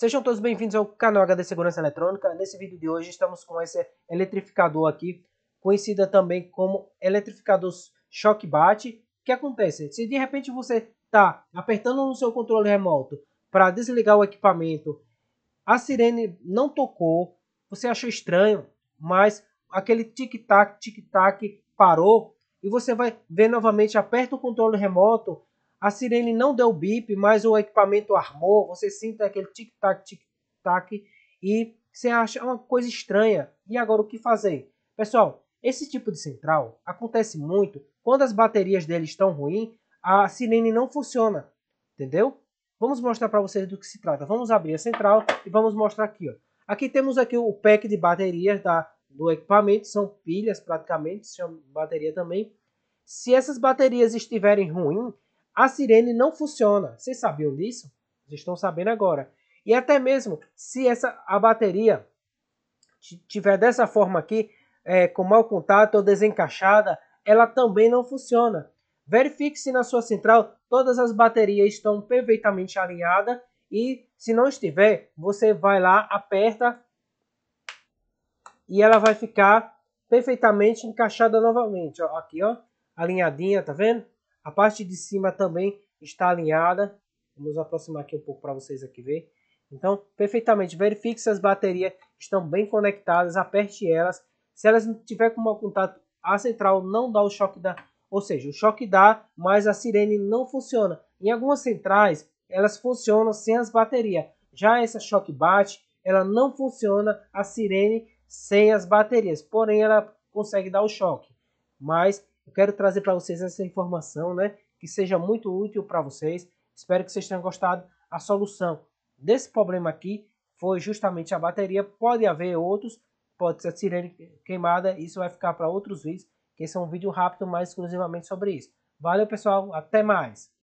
Sejam todos bem-vindos ao canal HD Segurança Eletrônica. Nesse vídeo de hoje estamos com esse eletrificador aqui, conhecida também como eletrificador choque bate. O que acontece? Se de repente você está apertando no seu controle remoto para desligar o equipamento, a sirene não tocou, você achou estranho, mas aquele tic-tac, tic-tac parou e você vai ver novamente, aperta o controle remoto a sirene não deu bip, mas o equipamento armou, você sente aquele tic-tac, tic-tac e você acha uma coisa estranha. E agora o que fazer? Pessoal, esse tipo de central acontece muito quando as baterias dele estão ruins, a sirene não funciona, entendeu? Vamos mostrar para vocês do que se trata. Vamos abrir a central e vamos mostrar aqui. Ó. Aqui temos aqui o pack de baterias da, do equipamento, são pilhas praticamente, se chama bateria também. Se essas baterias estiverem ruins, a sirene não funciona. Vocês sabiam disso? Vocês estão sabendo agora. E até mesmo se essa a bateria tiver dessa forma aqui, é, com mau contato ou desencaixada, ela também não funciona. Verifique se na sua central todas as baterias estão perfeitamente alinhadas e se não estiver, você vai lá, aperta e ela vai ficar perfeitamente encaixada novamente. Ó, aqui, ó, alinhadinha, tá vendo? A parte de cima também está alinhada. Vamos aproximar aqui um pouco para vocês aqui ver. Então, perfeitamente, verifique se as baterias estão bem conectadas, aperte elas. Se elas não tiver com mau contato, a central não dá o choque da... Ou seja, o choque dá, mas a sirene não funciona. Em algumas centrais, elas funcionam sem as baterias. Já essa choque bate, ela não funciona a sirene sem as baterias. Porém, ela consegue dar o choque. Mas eu quero trazer para vocês essa informação, né? Que seja muito útil para vocês. Espero que vocês tenham gostado. A solução desse problema aqui foi justamente a bateria. Pode haver outros, pode ser a sirene queimada. Isso vai ficar para outros vídeos, que esse é um vídeo rápido, mais exclusivamente sobre isso. Valeu, pessoal. Até mais.